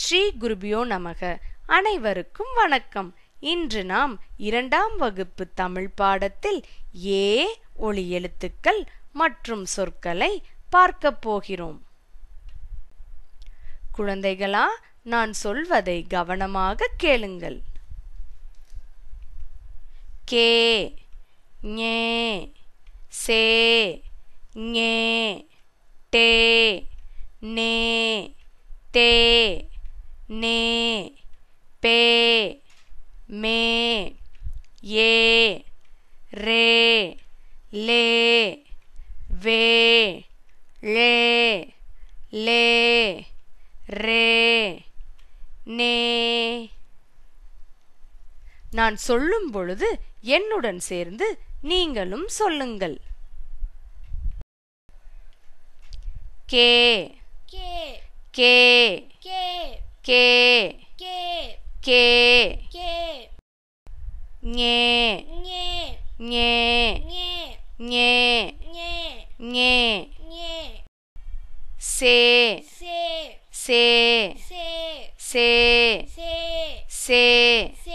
ஸ்ரீ குருபியோ நமக அனைவருக்கும் வணக்கம் இன்று நாம் இரண்டாம் வகுப்பு தமிழ் பாடத்தில் ஏ ஒளி எழுத்துக்கள் மற்றும் சொற்களை பார்க்க போகிறோம் குழந்தைகளா நான் சொல்வதை கவனமாக கேளுங்கள் கே ஞே சே ஞே டே நே தே லே ரே நே நான் சொல்லும் பொழுது என்னுடன் சேர்ந்து நீங்களும் சொல்லுங்கள் K K K K K K K K ஞே ஞே ஞே ஞே ஞே ஞே C C C C C c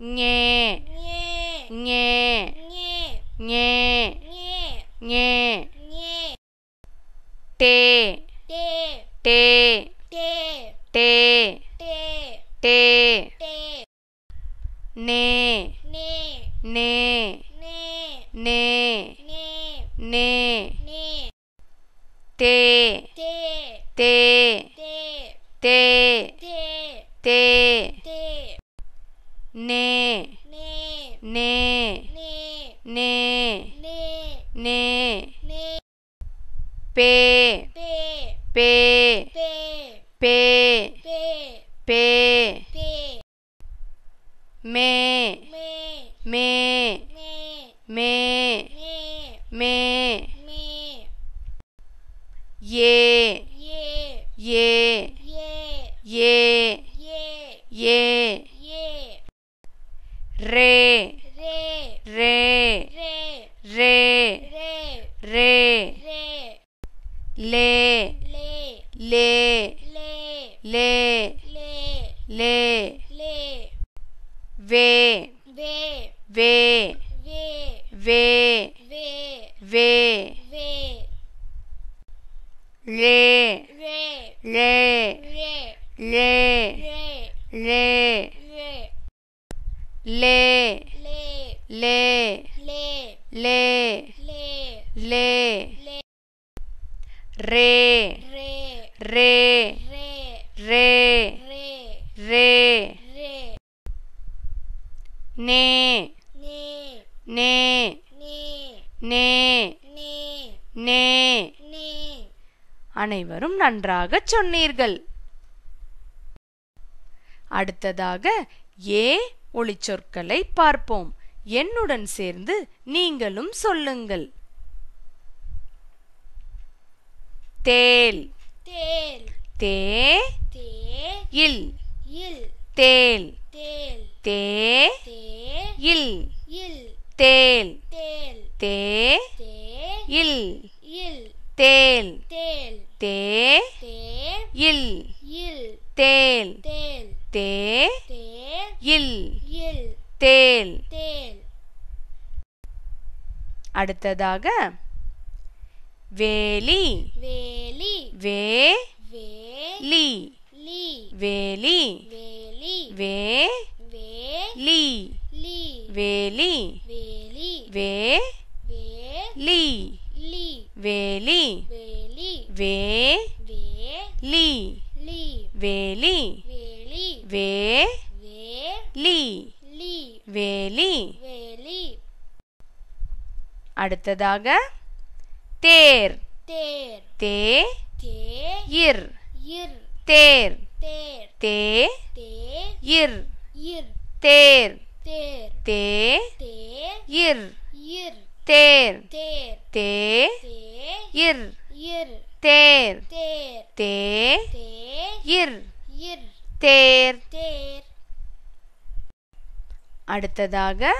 nghe nghe nghe nghe nghe nghe t t t เตเเนเนเนเนเนเนเเนเปเปเปเปเปเปเปเมเมเมเมเม lay lay lay lay way way way way way way way way lay lay lay lay lay lay lay lay lay lay lay re re அனைவரும் நன்றாக சொன்னீர்கள் அடுத்ததாக ஏ ஒளிச்சொற்களை பார்ப்போம் என்னுடன் சேர்ந்து நீங்களும் சொல்லுங்கள் தேல் தேல் தே இல் இல் தேல் தேல் தே இல் இல் தேல் தேல் தே இல் இல் தேல் தேல் தே இல் இல் தேல் தேல் தே இல் இல் தேல் தேல் அடுத்ததாக வேலி வேலி வே வேலி வேலி அடுத்ததாக தேர் தேர் தே தே இர் இர் தேர் தேர் தே தே இர் இர் தேர் தேர் தே தே இர் இர் தேர் தேர் தே இர் இர் தேர் தேர் தே இர் இர் தேர் தேர் அடுத்ததாக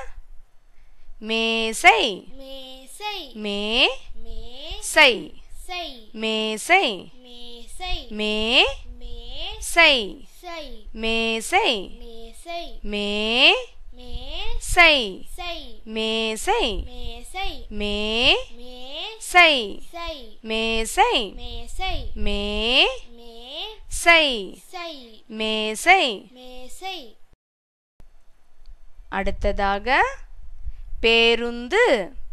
மேசை மேசை மே சை மேசை மேசை மே சை மேசை மே சை மேசை மேசை மே சை மேசை மேசை மே மேசை சை மேசை அடுத்ததாக பேருந்து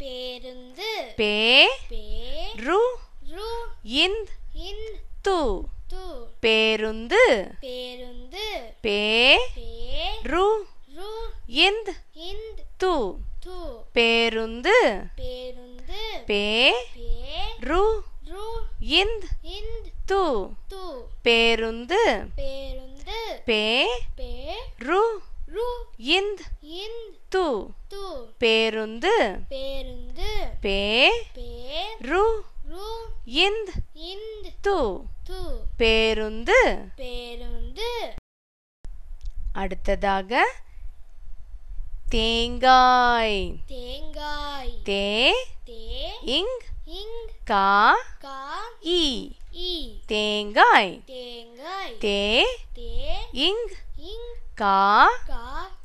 பேருந்து பே ரு இந்த் து பேருந்து பேருந்து பே ரு ரு இந்த் து பேருந்து பேருந்து பே ரு இந்த் து பேருந்து பேருந்து பே ரு இந்த் இந்து பேருந்து பேருந்து பே ரு இந்த் இந்து பேருந்து பேருந்து அடுத்ததாக தேங்காய் தேங்காய் தே தே இங் இங் கா கா இ இ தேங்காய் தேங்காய் தே தே இங் இங் கா கா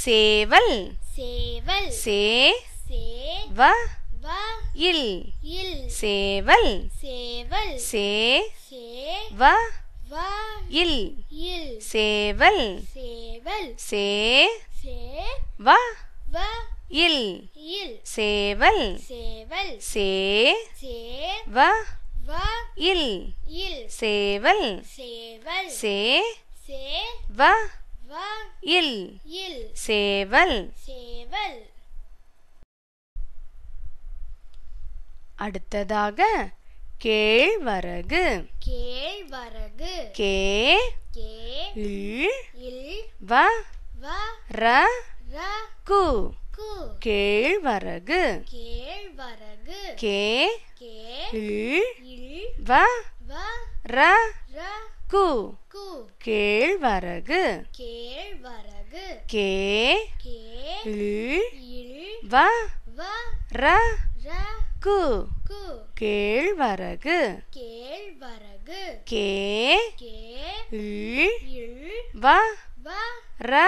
சேவல் சேவல் சே சே வ வ இல் இல் சேவல் சேவல் சே சே வ வ இல் இல் சேவல் சேவல் சே சே வ வ இல் இல் சேவல் சேவல் சே சே வ வ இல் இல் சேவல் சேவல் சே சே வ இல் இல் சேவல் சேவல் அடுத்ததாக கேழ்வரகு கேழ்வரகு கே கே இல் இல் வ வ ர ர கு கு கேழ்வரகு கேழ்வரகு கே கே இல் இல் வ வ ர ர கூ கூ கேழ்வரகு கேழ்வரகு கே கே இல் இல் வ வ ர ர கு கு கேழ்வரகு கேழ்வரகு கே வ வ ர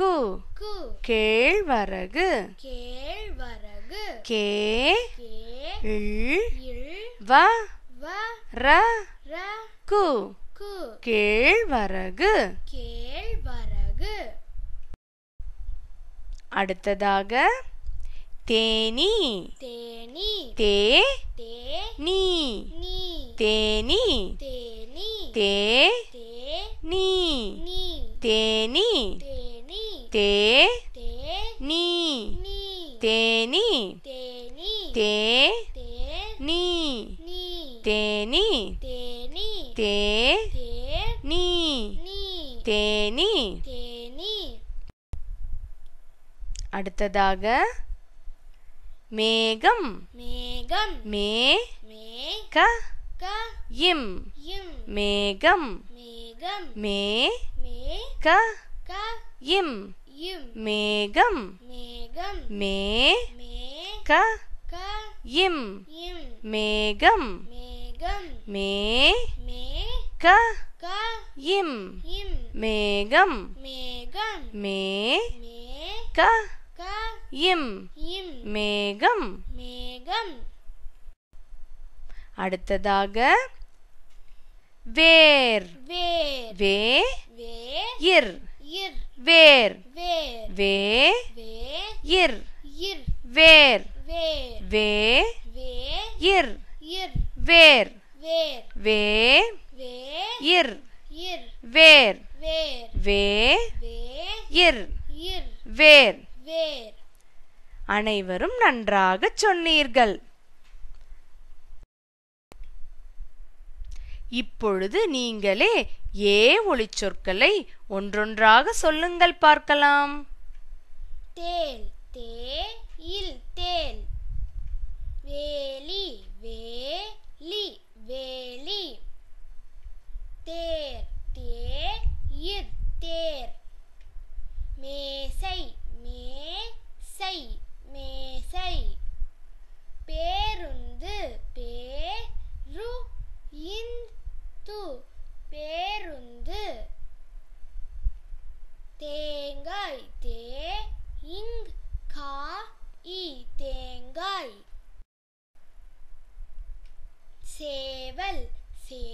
கு கு கேழ்வரகு கேழ்வரகு கே வ வ ர ர கு கேழ்வரகு கேழ்வரகு அடுத்ததாக தேனி தேனி தே தே நீ தேனி தேனி தே தே நீ தேனி தேனி தே தே நீ தேனி தேனி தே தே நீ தேனி தே தே நீ தேனி அடுத்ததாக மேகம் மேகம் மே க இம் மேகம் மேகம் மே க இம் மேகம் மேகம் மே க இம் மேகம் மே மே க இம் மேகம் மே க இம் மேகம் மேகம் அடுத்ததாக வேர் வே இர் வேர் வே இர் வேர் வே இர் வேர் வே இர் வேர் வே இர் வேர் அனைவரும் நன்றாக சொன்னீர்கள் இப்பொழுது நீங்களே ஏ ஒளிச்சொற்களை ஒன்றொன்றாக சொல்லுங்கள் பார்க்கலாம் தே இல் தே பேருந்து தேங்காய் தே இங் கா இ தேங்காய் சேவல் சே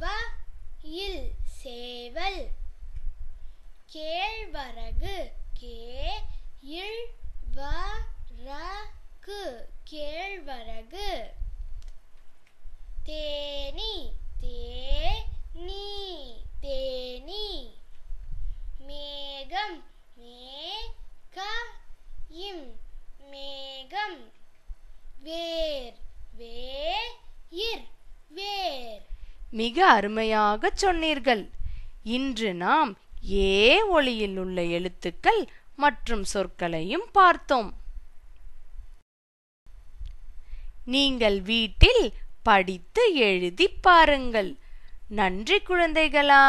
வ இல் சேவல் கேழ்வரகு கே இல் மிக அருமையாகச் சொன்னீர்கள் இன்று நாம் ஏ ஒளியில் உள்ள எழுத்துக்கள் மற்றும் சொற்களையும் பார்த்தோம் நீங்கள் வீட்டில் படித்து எழுதி பாருங்கள் நன்றி குழந்தைகளா